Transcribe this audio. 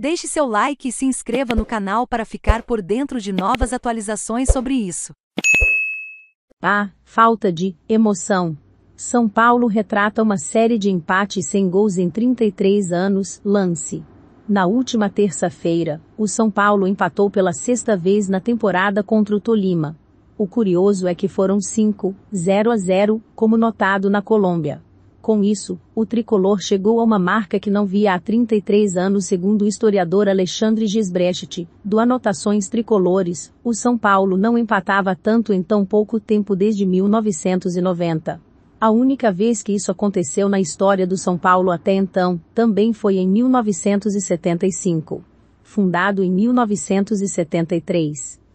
Deixe seu like e se inscreva no canal para ficar por dentro de novas atualizações sobre isso. A tá, falta de emoção. São Paulo retrata uma série de empates sem gols em 33 anos. Lance. Na última terça-feira, o São Paulo empatou pela sexta vez na temporada contra o Tolima. O curioso é que foram 5, 0 a 0, como notado na Colômbia. Com isso, o tricolor chegou a uma marca que não via há 33 anos, segundo o historiador Alexandre Gisbrecht, do Anotações Tricolores. O São Paulo não empatava tanto em tão pouco tempo desde 1990. A única vez que isso aconteceu na história do São Paulo até então, também foi em 1975. Fundado em 1973.